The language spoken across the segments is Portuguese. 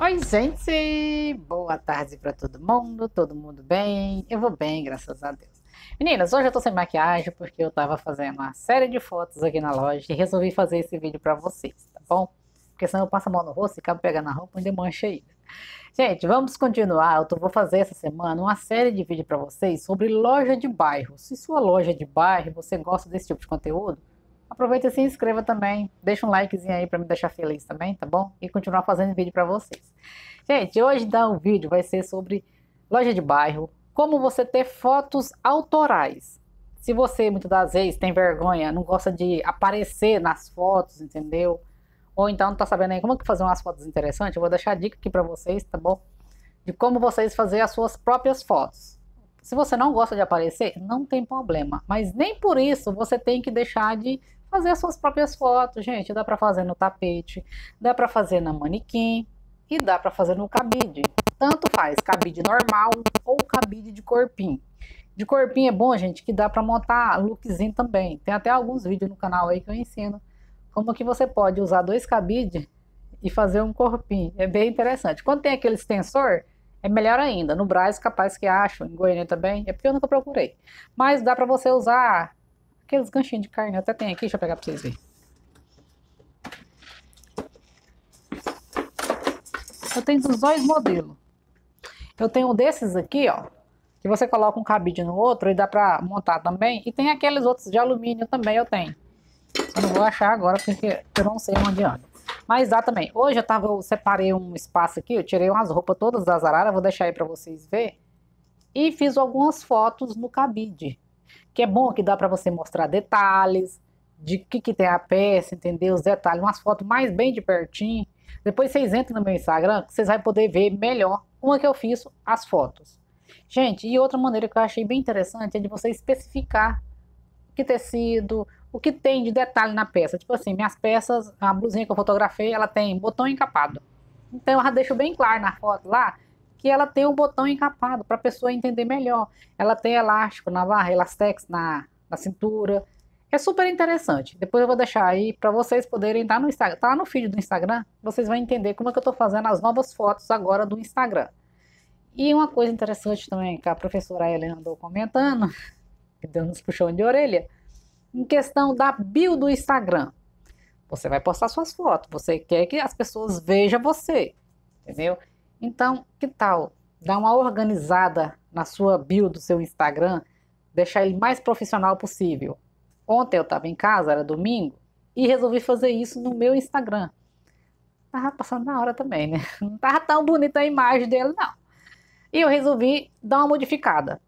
Oi, gente! Boa tarde para todo mundo, todo mundo bem? Eu vou bem, graças a Deus. Meninas, hoje eu tô sem maquiagem porque eu tava fazendo uma série de fotos aqui na loja e resolvi fazer esse vídeo para vocês, tá bom? Porque senão eu passo a mão no rosto e acabo pegando a roupa e ainda mancha Gente, vamos continuar. Eu tô, vou fazer essa semana uma série de vídeos para vocês sobre loja de bairro. Se sua loja é de bairro, você gosta desse tipo de conteúdo, Aproveita e se inscreva também. Deixa um likezinho aí para me deixar feliz também, tá bom? E continuar fazendo vídeo para vocês. Gente, hoje dá então, um vídeo vai ser sobre loja de bairro, como você ter fotos autorais. Se você muitas das vezes tem vergonha, não gosta de aparecer nas fotos, entendeu? Ou então não tá sabendo aí como é que fazer umas fotos interessantes, eu vou deixar a dica aqui para vocês, tá bom? De como vocês fazer as suas próprias fotos. Se você não gosta de aparecer, não tem problema. Mas nem por isso você tem que deixar de fazer as suas próprias fotos, gente. Dá para fazer no tapete, dá para fazer na manequim e dá para fazer no cabide. Tanto faz, cabide normal ou cabide de corpinho. De corpinho é bom, gente, que dá para montar lookzinho também. Tem até alguns vídeos no canal aí que eu ensino como que você pode usar dois cabides e fazer um corpinho. É bem interessante. Quando tem aquele extensor, é melhor ainda. No Braz, capaz que acho, em Goiânia também, é porque eu nunca procurei. Mas dá para você usar Aqueles ganchinhos de carne até tem aqui, deixa eu pegar pra vocês verem. Eu tenho os dois modelos. Eu tenho um desses aqui, ó, que você coloca um cabide no outro e dá pra montar também. E tem aqueles outros de alumínio também, eu tenho. Eu não vou achar agora porque eu não sei onde anda. Mas dá também. Hoje eu, tava, eu separei um espaço aqui, eu tirei umas roupas todas das araras, vou deixar aí pra vocês verem. E fiz algumas fotos no cabide que é bom que dá para você mostrar detalhes de que que tem a peça, entendeu? Os detalhes, umas fotos mais bem de pertinho. Depois vocês entram no meu Instagram, vocês vão poder ver melhor é que eu fiz as fotos. Gente, e outra maneira que eu achei bem interessante é de você especificar que tecido, o que tem de detalhe na peça. Tipo assim, minhas peças, a blusinha que eu fotografei, ela tem botão encapado. Então eu já deixo bem claro na foto lá que ela tem um botão encapado para a pessoa entender melhor. Ela tem elástico na barra, elastex na, na cintura. É super interessante. Depois eu vou deixar aí para vocês poderem estar no Instagram, tá no feed do Instagram, vocês vão entender como é que eu estou fazendo as novas fotos agora do Instagram. E uma coisa interessante também que a professora Helena andou comentando, que deu uns puxão de orelha, em questão da bio do Instagram. Você vai postar suas fotos, você quer que as pessoas vejam você, entendeu? Então, que tal dar uma organizada na sua bio do seu Instagram, deixar ele mais profissional possível? Ontem eu estava em casa, era domingo, e resolvi fazer isso no meu Instagram. Tava passando na hora também, né? Não tava tão bonita a imagem dele, não. E eu resolvi dar uma modificada.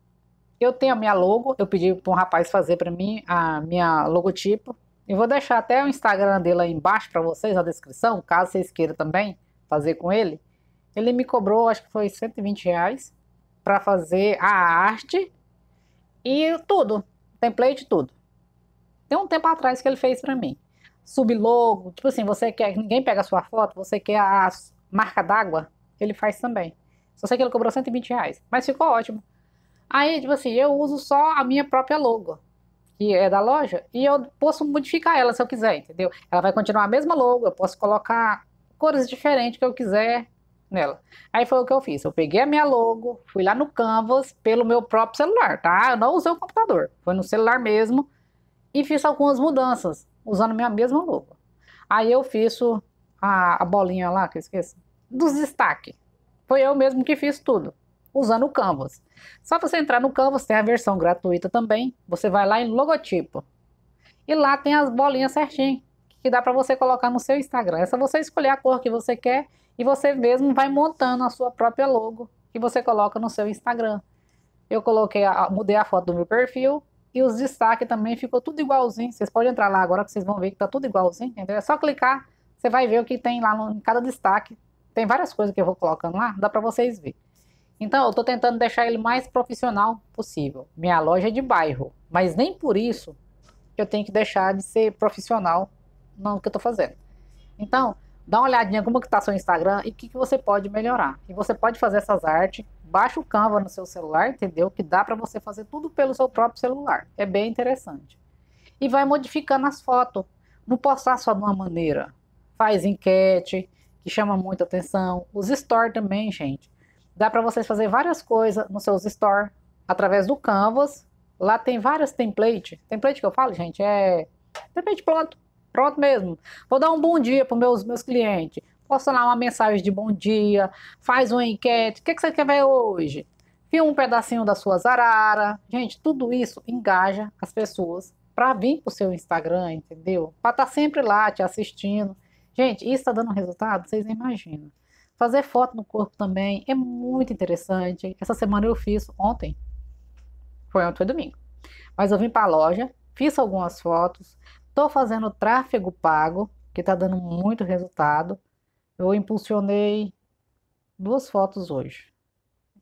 Eu tenho a minha logo, eu pedi para um rapaz fazer para mim a minha logotipo. Eu vou deixar até o Instagram dele aí embaixo para vocês na descrição, caso vocês queiram também fazer com ele. Ele me cobrou, acho que foi 120 reais para fazer a arte e tudo, template tudo. Tem um tempo atrás que ele fez para mim. Sub logo, tipo assim, você quer, ninguém pega a sua foto, você quer a marca d'água, ele faz também. Só sei que ele cobrou 120 reais, mas ficou ótimo. Aí, tipo assim, eu uso só a minha própria logo, que é da loja, e eu posso modificar ela se eu quiser, entendeu? Ela vai continuar a mesma logo, eu posso colocar cores diferentes que eu quiser, nela. Aí foi o que eu fiz. Eu peguei a minha logo, fui lá no Canvas pelo meu próprio celular, tá? Eu não usei o computador, foi no celular mesmo e fiz algumas mudanças usando a minha mesma logo. Aí eu fiz a, a bolinha lá, que eu esqueço, dos destaques. Foi eu mesmo que fiz tudo, usando o Canvas. Só você entrar no Canvas, tem a versão gratuita também. Você vai lá em logotipo. E lá tem as bolinhas certinho, que dá para você colocar no seu Instagram. É só você escolher a cor que você quer e você mesmo vai montando a sua própria logo que você coloca no seu Instagram. Eu coloquei, a, mudei a foto do meu perfil e os destaques também ficou tudo igualzinho. Vocês podem entrar lá agora que vocês vão ver que tá tudo igualzinho. Entendeu? É só clicar, você vai ver o que tem lá no, em cada destaque. Tem várias coisas que eu vou colocando lá, dá para vocês ver. Então, eu estou tentando deixar ele mais profissional possível. Minha loja é de bairro, mas nem por isso eu tenho que deixar de ser profissional no que eu estou fazendo. Então, dá uma olhadinha como que tá seu Instagram e o que, que você pode melhorar. E você pode fazer essas artes, baixa o Canva no seu celular, entendeu? Que dá para você fazer tudo pelo seu próprio celular. É bem interessante. E vai modificando as fotos. Não postar só de uma maneira. Faz enquete, que chama muita atenção. Os store também, gente. Dá para vocês fazer várias coisas nos seus store através do Canvas. Lá tem várias templates. Template que eu falo, gente, é template pronto. Pronto mesmo. Vou dar um bom dia para os meus, meus clientes. Posta lá uma mensagem de bom dia, faz uma enquete. O que, é que você quer ver hoje? Filma um pedacinho da sua zarara. Gente, tudo isso engaja as pessoas para vir para o seu Instagram, entendeu? Para estar tá sempre lá te assistindo. Gente, isso está dando resultado? Vocês imaginam. Fazer foto no corpo também é muito interessante. Essa semana eu fiz ontem. Foi ontem, foi domingo. Mas eu vim para a loja, fiz algumas fotos, Estou fazendo tráfego pago, que está dando muito resultado. Eu impulsionei duas fotos hoje.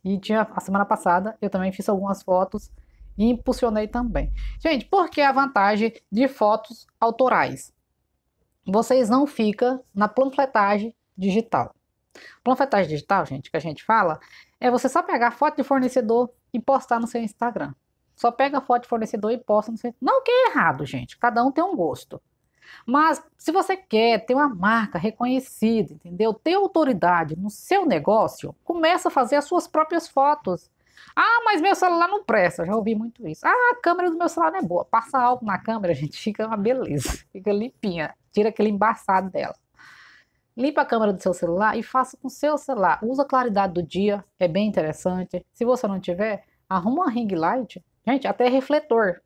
E tinha a semana passada eu também fiz algumas fotos e impulsionei também. Gente, por que a vantagem de fotos autorais? Vocês não ficam na panfletagem digital. Panfletagem digital, gente, que a gente fala, é você só pegar foto de fornecedor e postar no seu Instagram. Só pega a foto de fornecedor e posta no Facebook. Não que é errado, gente. Cada um tem um gosto. Mas se você quer ter uma marca reconhecida, entendeu? Ter autoridade no seu negócio, começa a fazer as suas próprias fotos. Ah, mas meu celular não presta. Já ouvi muito isso. Ah, a câmera do meu celular não é boa. Passa algo na câmera, gente, fica uma beleza. Fica limpinha. Tira aquele embaçado dela. Limpa a câmera do seu celular e faça com o seu celular. Usa a claridade do dia, é bem interessante. Se você não tiver, arruma uma ring light Gente, até refletor.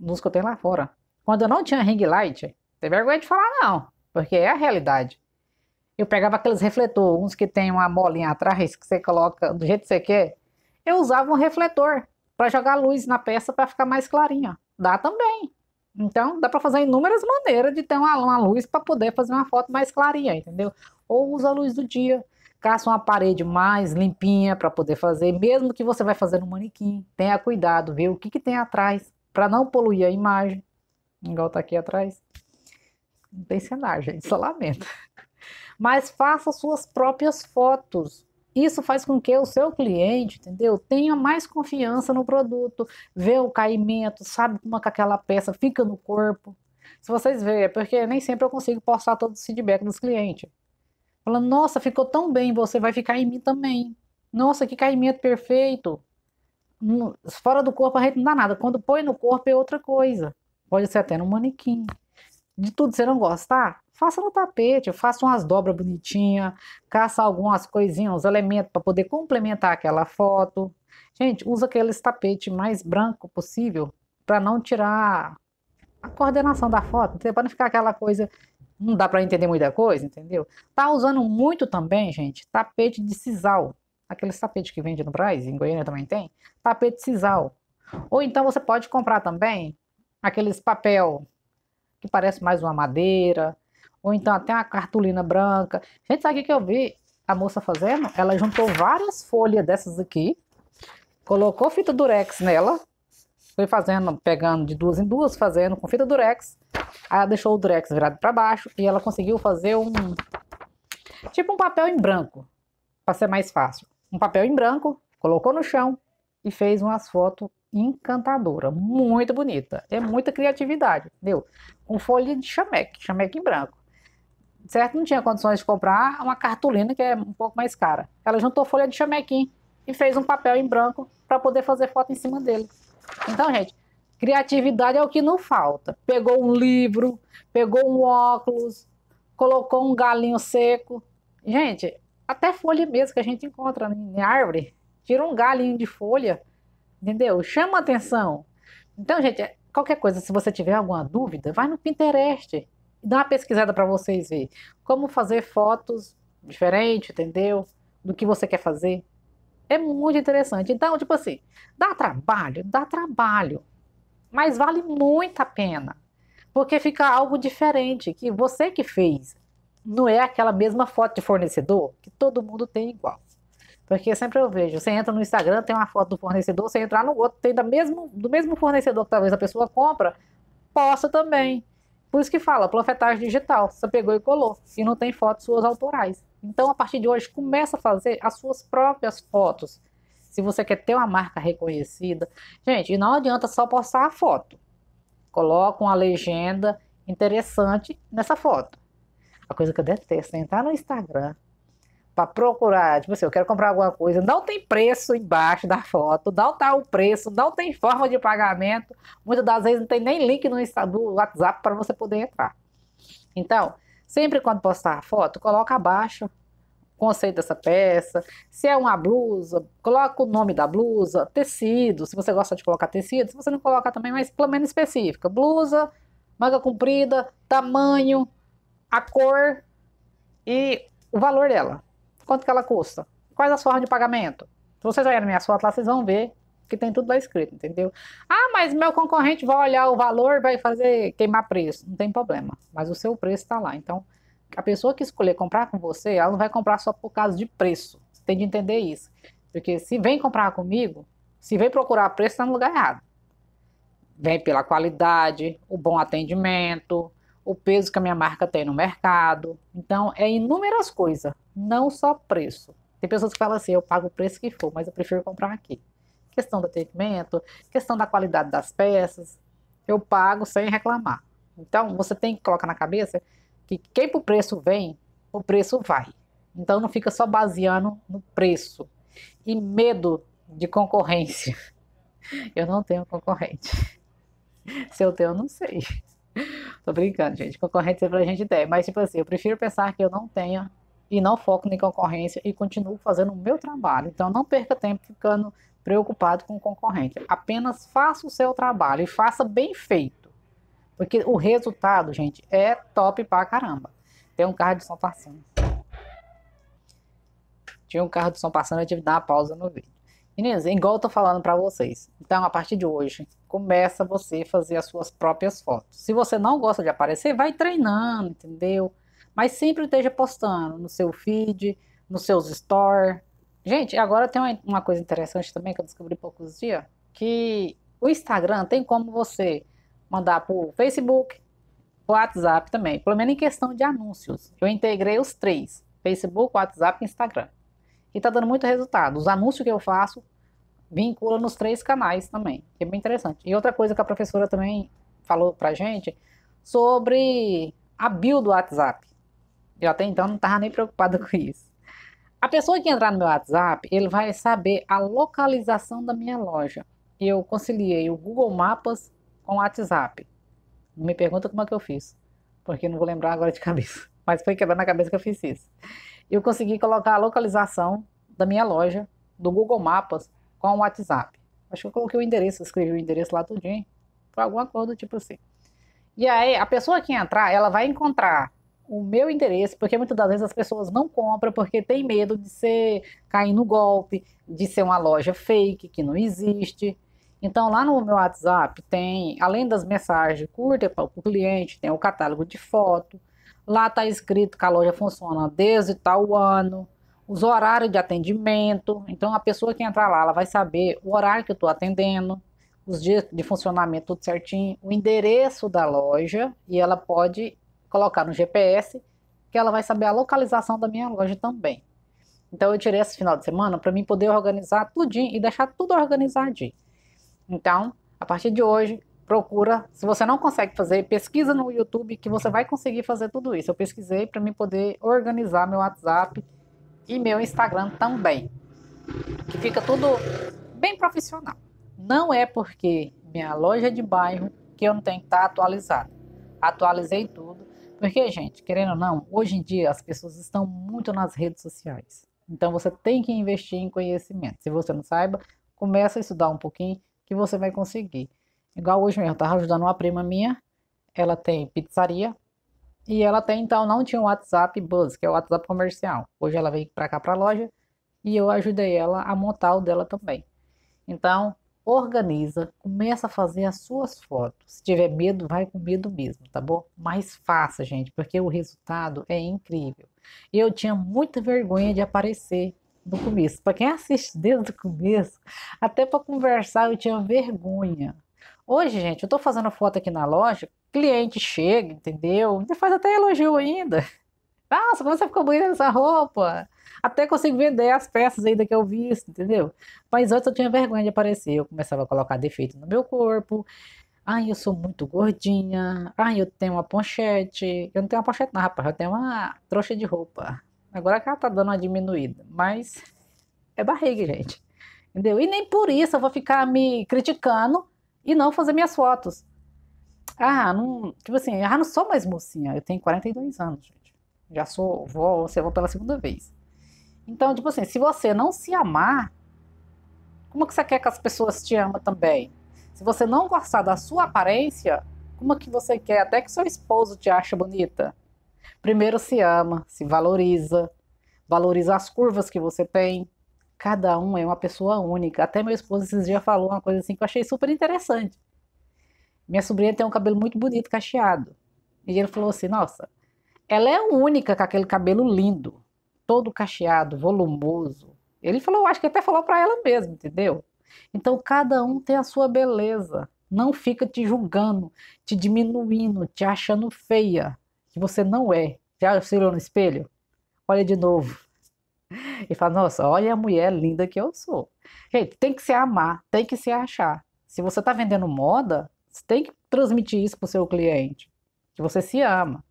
Luz que eu tenho lá fora. Quando eu não tinha ring light, tem vergonha de falar não. Porque é a realidade. Eu pegava aqueles refletores, uns que tem uma molinha atrás que você coloca do jeito que você quer. Eu usava um refletor para jogar luz na peça para ficar mais clarinha. Dá também. Então, dá para fazer inúmeras maneiras de ter uma, uma luz para poder fazer uma foto mais clarinha, entendeu? Ou usa a luz do dia. Caça uma parede mais limpinha para poder fazer, mesmo que você vai fazer no manequim. Tenha cuidado, vê O que, que tem atrás, para não poluir a imagem. Igual tá aqui atrás. Não tem cenário, gente, só lamento. Mas faça suas próprias fotos. Isso faz com que o seu cliente, entendeu, tenha mais confiança no produto, vê o caimento, sabe como é que aquela peça fica no corpo. Se vocês verem, é porque nem sempre eu consigo postar todo o feedback dos clientes. Falando, nossa, ficou tão bem, você vai ficar em mim também. Nossa, que caimento perfeito. Fora do corpo a gente não dá nada. Quando põe no corpo é outra coisa. Pode ser até no manequim. De tudo você não gostar, ah, faça no tapete, faça umas dobras bonitinhas, caça algumas coisinhas, uns elementos para poder complementar aquela foto. Gente, usa aqueles tapete mais branco possível para não tirar a coordenação da foto, para não ficar aquela coisa não dá para entender muita coisa, entendeu? Tá usando muito também, gente, tapete de sisal. Aqueles tapetes que vende no Braz, em Goiânia também tem, tapete de sisal. Ou então você pode comprar também aqueles papel que parece mais uma madeira, ou então até uma cartolina branca. Gente, sabe o que eu vi a moça fazendo? Ela juntou várias folhas dessas aqui, colocou fita durex nela, foi fazendo, pegando de duas em duas, fazendo com fita durex. Aí ela deixou o durex virado para baixo e ela conseguiu fazer um tipo um papel em branco, para ser mais fácil. Um papel em branco, colocou no chão e fez umas fotos encantadoras, muito bonita. É muita criatividade, entendeu? Com folha de chameque, chameque em branco. Certo? Não tinha condições de comprar uma cartolina que é um pouco mais cara. Ela juntou folha de chamequim e fez um papel em branco para poder fazer foto em cima dele. Então, gente, criatividade é o que não falta. Pegou um livro, pegou um óculos, colocou um galinho seco. Gente, até folha mesmo que a gente encontra em árvore, tira um galinho de folha, entendeu? Chama atenção. Então, gente, é qualquer coisa, se você tiver alguma dúvida, vai no Pinterest dá uma pesquisada para vocês verem como fazer fotos diferente, entendeu? Do que você quer fazer. É muito interessante. Então, tipo assim, dá trabalho? Dá trabalho. Mas vale muito a pena. Porque fica algo diferente que você que fez. Não é aquela mesma foto de fornecedor que todo mundo tem igual. Porque sempre eu vejo, você entra no Instagram, tem uma foto do fornecedor, você entrar no outro, tem da mesmo, do mesmo fornecedor que talvez a pessoa compra, posta também. Por isso que fala, profetagem digital, você pegou e colou, e não tem fotos suas autorais. Então, a partir de hoje, começa a fazer as suas próprias fotos. Se você quer ter uma marca reconhecida. Gente, e não adianta só postar a foto. Coloca uma legenda interessante nessa foto. A coisa que eu detesto é entrar no Instagram para procurar, tipo assim, eu quero comprar alguma coisa, não tem preço embaixo da foto, não tá o preço, não tem forma de pagamento, muitas das vezes não tem nem link no do WhatsApp para você poder entrar. Então, Sempre quando postar a foto, coloca abaixo o conceito dessa peça. Se é uma blusa, coloca o nome da blusa, tecido, se você gosta de colocar tecido, se você não colocar também, mas pelo menos específica. Blusa, manga comprida, tamanho, a cor e o valor dela. Quanto que ela custa? Quais as formas de pagamento? Se vocês olharem minhas fotos lá, vocês vão ver que tem tudo lá escrito, entendeu? Ah, mas meu concorrente vai olhar o valor, vai fazer queimar preço, não tem problema. Mas o seu preço está lá. Então, a pessoa que escolher comprar com você, ela não vai comprar só por causa de preço. Você tem de entender isso. Porque se vem comprar comigo, se vem procurar preço, está no lugar errado. Vem pela qualidade, o bom atendimento, o peso que a minha marca tem no mercado. Então, é inúmeras coisas, não só preço. Tem pessoas que falam assim, eu pago o preço que for, mas eu prefiro comprar aqui questão do atendimento, questão da qualidade das peças. Eu pago sem reclamar. Então, você tem que colocar na cabeça que quem por preço vem, o preço vai. Então, não fica só baseando no preço. E medo de concorrência. Eu não tenho concorrente. Se eu tenho, eu não sei. Tô brincando, gente. Concorrente sempre a gente tem, Mas, tipo assim, eu prefiro pensar que eu não tenha e não foco em concorrência e continuo fazendo o meu trabalho. Então, não perca tempo ficando preocupado com o concorrente. Apenas faça o seu trabalho e faça bem feito. Porque o resultado, gente, é top pra caramba. Tem um carro de som passando. Tinha um carro de som passando, eu tive que dar uma pausa no vídeo. Meninas, igual eu tô falando para vocês. Então, a partir de hoje, começa você a fazer as suas próprias fotos. Se você não gosta de aparecer, vai treinando, entendeu? Mas sempre esteja postando no seu feed, nos seus stories, Gente, agora tem uma, uma coisa interessante também que eu descobri poucos dias, que o Instagram tem como você mandar pro Facebook, pro WhatsApp também, pelo menos em questão de anúncios. Eu integrei os três, Facebook, WhatsApp e Instagram. E tá dando muito resultado. Os anúncios que eu faço vincula nos três canais também, que é bem interessante. E outra coisa que a professora também falou pra gente sobre a bio do WhatsApp. Eu até então não estava nem preocupado com isso. A pessoa que entrar no meu WhatsApp, ele vai saber a localização da minha loja. Eu conciliei o Google Maps com o WhatsApp. Não me pergunta como é que eu fiz, porque não vou lembrar agora de cabeça. Mas foi quebrando a cabeça que eu fiz isso. Eu consegui colocar a localização da minha loja do Google Maps com o WhatsApp. Acho que eu coloquei o endereço, escrevi o endereço lá tudinho, foi alguma coisa do tipo assim. E aí, a pessoa que entrar, ela vai encontrar o meu interesse, porque muitas das vezes as pessoas não compram porque tem medo de ser cair no golpe, de ser uma loja fake que não existe. Então lá no meu WhatsApp tem, além das mensagens curtas para o cliente, tem o catálogo de foto. Lá está escrito que a loja funciona desde tal ano, os horários de atendimento. Então a pessoa que entrar lá, ela vai saber o horário que eu estou atendendo, os dias de funcionamento tudo certinho, o endereço da loja e ela pode colocar no GPS, que ela vai saber a localização da minha loja também. Então eu tirei esse final de semana para mim poder organizar tudinho e deixar tudo organizadinho. Então, a partir de hoje, procura, se você não consegue fazer, pesquisa no YouTube que você vai conseguir fazer tudo isso. Eu pesquisei para mim poder organizar meu WhatsApp e meu Instagram também. Que fica tudo bem profissional. Não é porque minha loja é de bairro que eu não tenho que estar tá atualizado. Atualizei tudo porque, gente, querendo ou não, hoje em dia as pessoas estão muito nas redes sociais. Então você tem que investir em conhecimento. Se você não saiba, começa a estudar um pouquinho que você vai conseguir. Igual hoje mesmo, eu estava ajudando uma prima minha, ela tem pizzaria e ela até então não tinha o WhatsApp Buzz, que é o WhatsApp comercial. Hoje ela veio para cá para a loja e eu ajudei ela a montar o dela também. Então, organiza, começa a fazer as suas fotos. Se tiver medo, vai com medo mesmo, tá bom? Mas faça, gente, porque o resultado é incrível. Eu tinha muita vergonha de aparecer no começo. Para quem assiste desde o começo, até para conversar eu tinha vergonha. Hoje, gente, eu estou fazendo foto aqui na loja, cliente chega, entendeu? Ele faz até elogio ainda. Nossa, como você ficou bonita nessa roupa? Até consigo vender as peças ainda que eu visto, entendeu? Mas antes eu tinha vergonha de aparecer. Eu começava a colocar defeito no meu corpo. Ai, eu sou muito gordinha. Ai, eu tenho uma ponchete. Eu não tenho uma ponchete, não, rapaz. Eu tenho uma trouxa de roupa. Agora que ela tá dando uma diminuída. Mas é barriga, gente. Entendeu? E nem por isso eu vou ficar me criticando e não fazer minhas fotos. Ah, não. Tipo assim, ah, não sou mais mocinha. Eu tenho 42 anos, gente. Já sou vó, você vó pela segunda vez. Então, tipo assim, se você não se amar, como que você quer que as pessoas te amem também? Se você não gostar da sua aparência, como que você quer até que seu esposo te ache bonita? Primeiro se ama, se valoriza, valoriza as curvas que você tem. Cada um é uma pessoa única. Até meu esposo esses dias falou uma coisa assim que eu achei super interessante. Minha sobrinha tem um cabelo muito bonito, cacheado. E ele falou assim: Nossa, ela é única com aquele cabelo lindo, todo cacheado, volumoso. Ele falou, acho que até falou para ela mesmo, entendeu? Então cada um tem a sua beleza. Não fica te julgando, te diminuindo, te achando feia, que você não é. Já se olhou no espelho? Olha de novo. E fala, nossa, olha a mulher linda que eu sou. Gente, tem que se amar, tem que se achar. Se você está vendendo moda, você tem que transmitir isso para o seu cliente, que você se ama.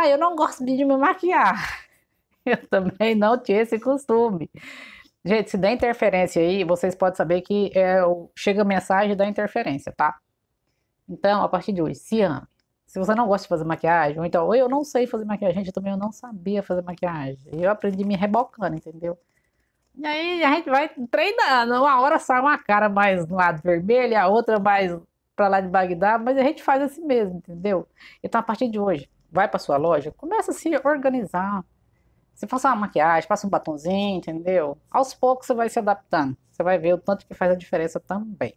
Ah, eu não gosto de me maquiar. Eu também não tinha esse costume. Gente, se der interferência aí, vocês podem saber que é, chega mensagem da interferência, tá? Então, a partir de hoje, se ame. Se você não gosta de fazer maquiagem, ou então, eu não sei fazer maquiagem, gente, eu também não sabia fazer maquiagem. Eu aprendi me rebocando, entendeu? E aí a gente vai treinando. Uma hora sai uma cara mais do lado vermelho, a outra mais para lá de Bagdá, mas a gente faz assim mesmo, entendeu? Então, a partir de hoje, vai para sua loja, começa a se organizar. Você passa uma maquiagem, passa um batonzinho, entendeu? Aos poucos você vai se adaptando. Você vai ver o tanto que faz a diferença também,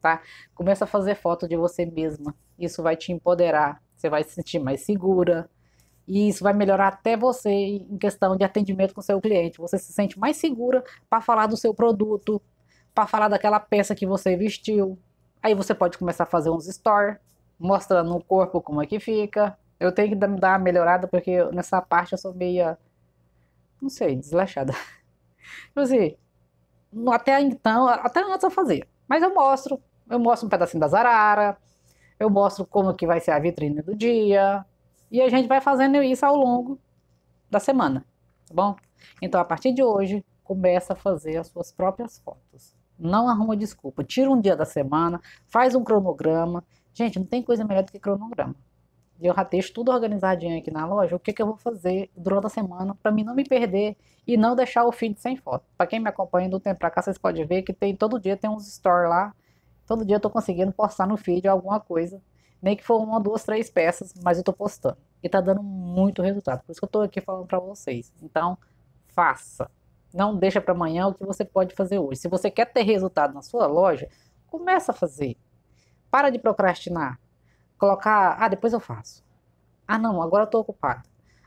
tá? Começa a fazer foto de você mesma. Isso vai te empoderar. Você vai se sentir mais segura. E isso vai melhorar até você em questão de atendimento com seu cliente. Você se sente mais segura para falar do seu produto, para falar daquela peça que você vestiu. Aí você pode começar a fazer uns store, mostrando o corpo como é que fica, eu tenho que dar uma melhorada, porque nessa parte eu sou meio. Não sei, desleixada. Tipo assim, até então, até antes eu fazia. Mas eu mostro. Eu mostro um pedacinho da Zarara. Eu mostro como que vai ser a vitrine do dia. E a gente vai fazendo isso ao longo da semana. Tá bom? Então, a partir de hoje, começa a fazer as suas próprias fotos. Não arruma desculpa. Tira um dia da semana, faz um cronograma. Gente, não tem coisa melhor do que cronograma eu já deixo tudo organizadinho aqui na loja, o que, que eu vou fazer durante a semana para mim não me perder e não deixar o feed sem foto. Para quem me acompanha do tempo para cá, vocês podem ver que tem todo dia tem uns store lá. Todo dia eu tô conseguindo postar no feed alguma coisa, nem que for uma, duas, três peças, mas eu tô postando. E tá dando muito resultado. Por isso que eu tô aqui falando para vocês. Então, faça. Não deixa para amanhã o que você pode fazer hoje. Se você quer ter resultado na sua loja, começa a fazer. Para de procrastinar colocar, ah, depois eu faço. Ah, não, agora eu estou ocupado.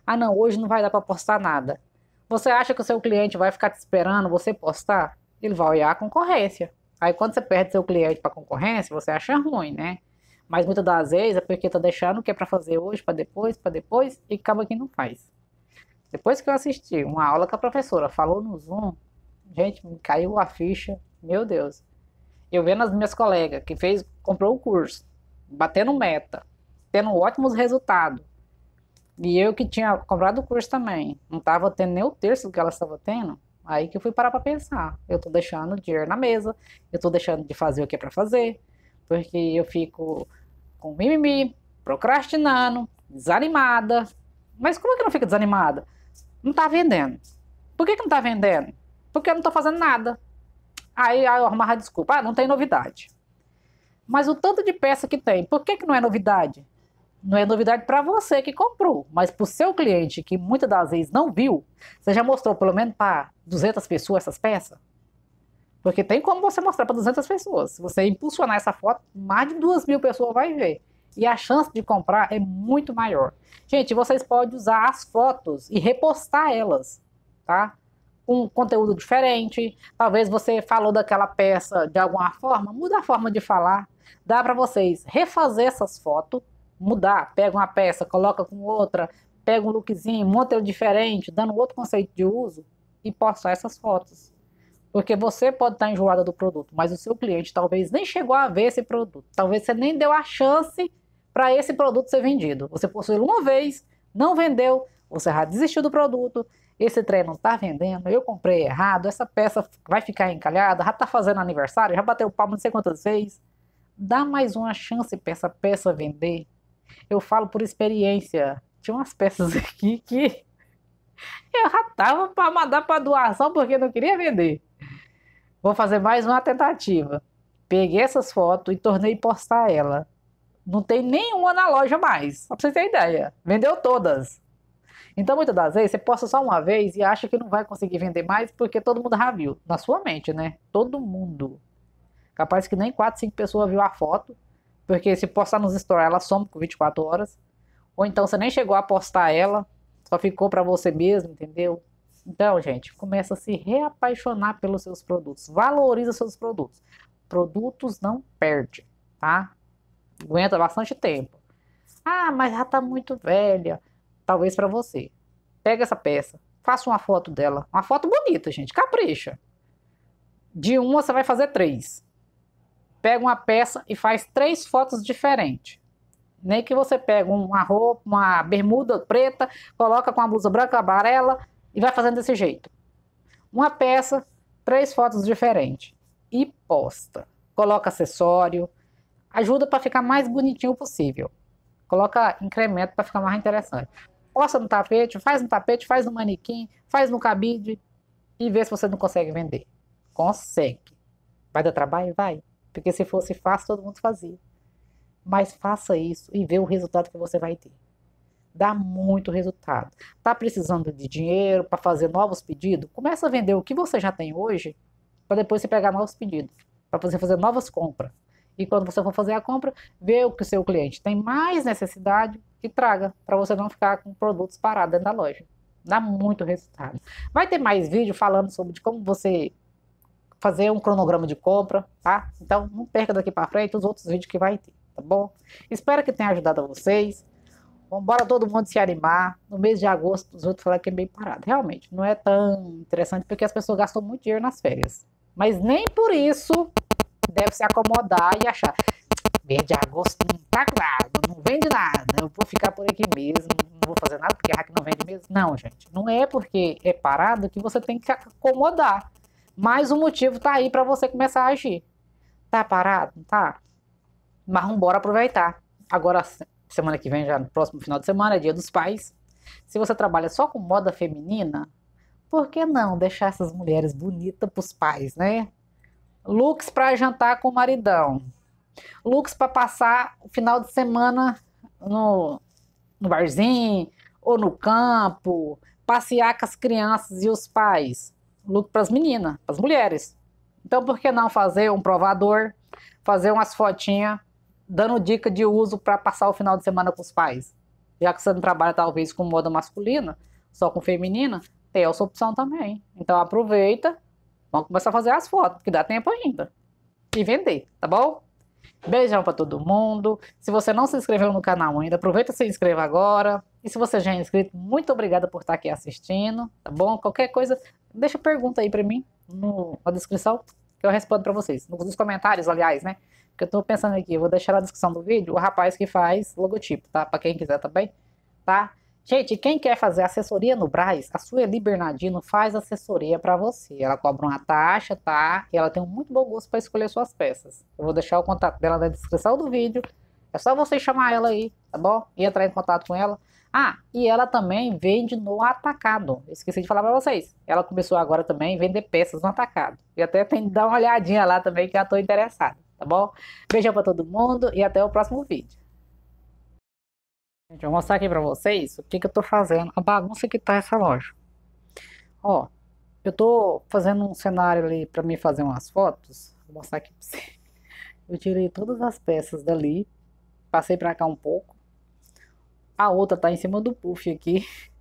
Ah, não, hoje não vai dar para postar nada. Você acha que o seu cliente vai ficar te esperando você postar? Ele vai olhar a concorrência. Aí quando você perde seu cliente para concorrência, você acha ruim, né? Mas muitas das vezes é porque tá deixando o que é para fazer hoje, para depois, para depois e acaba que não faz. Depois que eu assisti uma aula que a professora falou no Zoom, gente, me caiu a ficha, meu Deus. Eu vendo as minhas colegas que fez, comprou o curso, batendo meta, tendo ótimos resultados. E eu que tinha comprado o curso também, não estava tendo nem o terço do que ela estava tendo. Aí que eu fui parar para pensar. Eu estou deixando dinheiro na mesa, eu estou deixando de fazer o que é para fazer, porque eu fico com mimimi, procrastinando, desanimada. Mas como é que não fica desanimada? Não está vendendo. Por que, que não está vendendo? Porque eu não estou fazendo nada. Aí, aí eu arrumava desculpa. Ah, não tem novidade. Mas o tanto de peça que tem, por que, que não é novidade? Não é novidade para você que comprou, mas para o seu cliente que muitas das vezes não viu, você já mostrou pelo menos para 200 pessoas essas peças? Porque tem como você mostrar para 200 pessoas. Se você impulsionar essa foto, mais de 2 mil pessoas vai ver. E a chance de comprar é muito maior. Gente, vocês podem usar as fotos e repostar elas, tá? um conteúdo diferente. Talvez você falou daquela peça de alguma forma, muda a forma de falar. Dá para vocês refazer essas fotos, mudar, pega uma peça, coloca com outra, pega um lookzinho, monta ele diferente, dando outro conceito de uso e postar essas fotos. Porque você pode estar enjoada do produto, mas o seu cliente talvez nem chegou a ver esse produto. Talvez você nem deu a chance para esse produto ser vendido. Você postou ele uma vez, não vendeu, você já desistiu do produto, esse trem não está vendendo, eu comprei errado, essa peça vai ficar encalhada, já está fazendo aniversário, já bateu palma não sei quantas vezes dá mais uma chance para essa peça vender. Eu falo por experiência. Tinha umas peças aqui que eu já tava para mandar para doação porque não queria vender. Vou fazer mais uma tentativa. Peguei essas fotos e tornei postar ela. Não tem nenhuma na loja mais, só para vocês ter ideia. Vendeu todas. Então, muitas das vezes, você posta só uma vez e acha que não vai conseguir vender mais porque todo mundo já viu. Na sua mente, né? Todo mundo. Capaz que nem 4, 5 pessoas viu a foto, porque se postar nos stories ela some com 24 horas. Ou então você nem chegou a postar ela, só ficou para você mesmo, entendeu? Então, gente, começa a se reapaixonar pelos seus produtos. Valoriza seus produtos. Produtos não perde, tá? Aguenta bastante tempo. Ah, mas já tá muito velha. Talvez para você. Pega essa peça, faça uma foto dela. Uma foto bonita, gente. Capricha. De uma você vai fazer três pega uma peça e faz três fotos diferentes. Nem que você pega uma roupa, uma bermuda preta, coloca com uma blusa branca, amarela e vai fazendo desse jeito. Uma peça, três fotos diferentes e posta. Coloca acessório, ajuda para ficar mais bonitinho possível. Coloca incremento para ficar mais interessante. Posta no tapete, faz no tapete, faz no manequim, faz no cabide e vê se você não consegue vender. Consegue. Vai dar trabalho? Vai. Porque se fosse fácil, todo mundo fazia. Mas faça isso e vê o resultado que você vai ter. Dá muito resultado. Tá precisando de dinheiro para fazer novos pedidos? Começa a vender o que você já tem hoje para depois você pegar novos pedidos, para você fazer novas compras. E quando você for fazer a compra, vê o que o seu cliente tem mais necessidade e traga, para você não ficar com produtos parados dentro da loja. Dá muito resultado. Vai ter mais vídeo falando sobre como você fazer um cronograma de compra, tá? Então não perca daqui para frente os outros vídeos que vai ter, tá bom? Espero que tenha ajudado vocês. Bora todo mundo se animar. No mês de agosto, os outros falaram que é bem parado. Realmente, não é tão interessante porque as pessoas gastam muito dinheiro nas férias. Mas nem por isso deve se acomodar e achar. Mês de agosto não tá claro, não vende nada. Eu vou ficar por aqui mesmo, não vou fazer nada porque a hack não vende mesmo. Não, gente. Não é porque é parado que você tem que se acomodar. Mas o motivo tá aí para você começar a agir. Tá parado? Tá. Mas bora aproveitar. Agora, semana que vem, já no próximo final de semana, é dia dos pais. Se você trabalha só com moda feminina, por que não deixar essas mulheres bonitas pros pais, né? Looks para jantar com o maridão. Looks para passar o final de semana no, no barzinho ou no campo, passear com as crianças e os pais para as meninas, para as mulheres. Então, por que não fazer um provador, fazer umas fotinhas, dando dica de uso para passar o final de semana com os pais? Já que você não trabalha talvez com moda masculina, só com feminina, tem essa opção também. Então, aproveita, vamos começar a fazer as fotos, que dá tempo ainda. E vender, tá bom? Beijão para todo mundo. Se você não se inscreveu no canal ainda, aproveita e se inscreva agora. E se você já é inscrito, muito obrigada por estar aqui assistindo, tá bom? Qualquer coisa, deixa pergunta aí para mim no, na descrição que eu respondo para vocês. Nos comentários, aliás, né? Porque eu tô pensando aqui, eu vou deixar na descrição do vídeo o rapaz que faz logotipo, tá? Para quem quiser também, tá? Gente, quem quer fazer assessoria no Braz, a Sueli Bernardino faz assessoria para você. Ela cobra uma taxa, tá? E ela tem um muito bom gosto para escolher suas peças. Eu vou deixar o contato dela na descrição do vídeo. É só você chamar ela aí, tá bom? E entrar em contato com ela. Ah, e ela também vende no atacado. Esqueci de falar para vocês. Ela começou agora também a vender peças no atacado. E até tem que dar uma olhadinha lá também que eu tô interessada, tá bom? Beijão para todo mundo e até o próximo vídeo. Gente, eu vou mostrar aqui para vocês o que, que eu tô fazendo, a bagunça que tá essa loja. Ó, eu tô fazendo um cenário ali para mim fazer umas fotos. Vou mostrar aqui para vocês. Eu tirei todas as peças dali, passei para cá um pouco a outra tá em cima do puff aqui.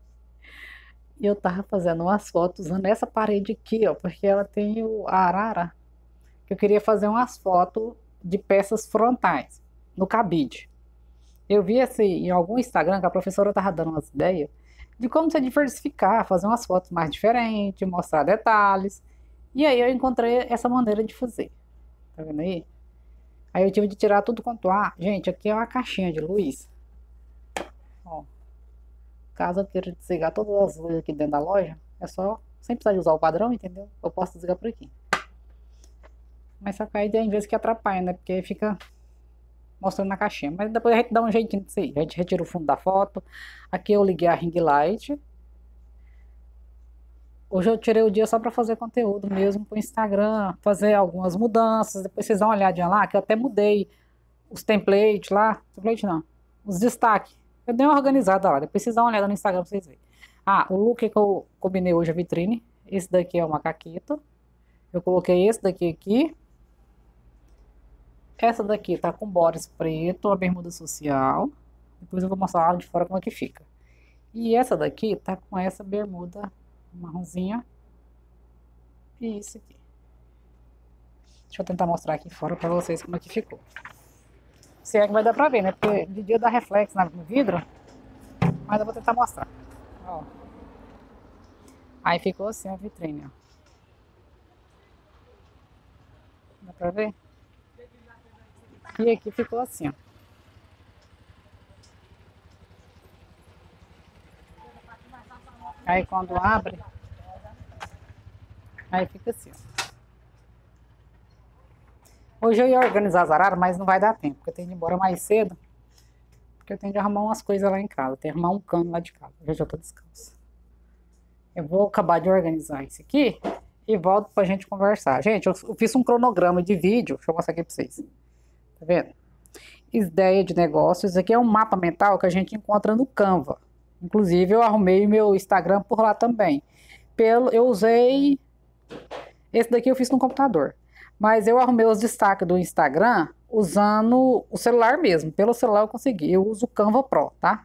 E eu tava fazendo umas fotos usando essa parede aqui, ó, porque ela tem o arara. Que eu queria fazer umas fotos de peças frontais no cabide. Eu vi assim em algum Instagram que a professora tava dando umas ideias de como se diversificar, fazer umas fotos mais diferentes, mostrar detalhes. E aí eu encontrei essa maneira de fazer. Tá vendo aí? Aí eu tive de tirar tudo quanto há. Ah, gente, aqui é uma caixinha de luz Caso eu queira desligar todas as luzes aqui dentro da loja, é só, sem precisar de usar o padrão, entendeu? Eu posso desligar por aqui. Mas só que aí tem vezes que atrapalha, né? Porque fica mostrando na caixinha. Mas depois a gente dá um jeitinho disso aí. A gente retira o fundo da foto. Aqui eu liguei a ring light. Hoje eu tirei o dia só para fazer conteúdo mesmo para o Instagram, fazer algumas mudanças. Depois vocês dão uma olhadinha lá, que eu até mudei os templates lá. Template não. Os destaques eu dei uma organizada lá, depois vocês dão uma olhada no Instagram pra vocês verem. Ah, o look que eu combinei hoje a é vitrine. Esse daqui é o macaquito. Eu coloquei esse daqui aqui. Essa daqui tá com bodice preto, a bermuda social. Depois eu vou mostrar lá de fora como é que fica. E essa daqui tá com essa bermuda marronzinha. E isso aqui. Deixa eu tentar mostrar aqui fora para vocês como é que ficou. Se é que vai dar pra ver, né? Porque de dia dá reflexo no vidro. Mas eu vou tentar mostrar. Ó. Aí ficou assim a vitrine, ó. Dá pra ver? E aqui ficou assim, ó. Aí quando abre, aí fica assim, ó. Hoje eu ia organizar as araras, mas não vai dar tempo, porque eu tenho de ir embora mais cedo. Porque eu tenho de arrumar umas coisas lá em casa, tenho de arrumar um cano lá de casa. eu já tô descalço. Eu vou acabar de organizar isso aqui e volto pra gente conversar. Gente, eu fiz um cronograma de vídeo, deixa eu mostrar aqui pra vocês. Tá vendo? Ideia de negócios, isso aqui é um mapa mental que a gente encontra no Canva. Inclusive, eu arrumei meu Instagram por lá também. Pelo, eu usei... Esse daqui eu fiz no computador. Mas eu arrumei os destaques do Instagram usando o celular mesmo. Pelo celular eu consegui. Eu uso o Canva Pro, tá?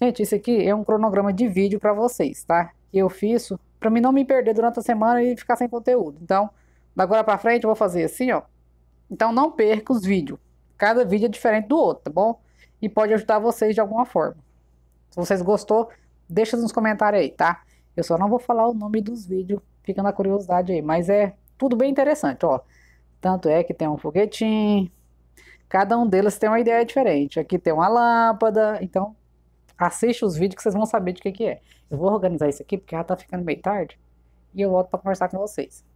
Gente, isso aqui é um cronograma de vídeo para vocês, tá? Eu fiz para mim não me perder durante a semana e ficar sem conteúdo. Então, da agora para frente eu vou fazer assim, ó. Então não perca os vídeos. Cada vídeo é diferente do outro, tá bom? E pode ajudar vocês de alguma forma. Se vocês gostou, deixa nos comentários aí, tá? Eu só não vou falar o nome dos vídeos, fica na curiosidade aí, mas é tudo bem interessante, ó. Tanto é que tem um foguetinho, cada um deles tem uma ideia diferente. Aqui tem uma lâmpada, então assiste os vídeos que vocês vão saber de que que é. Eu vou organizar isso aqui porque já tá ficando meio tarde e eu volto para conversar com vocês.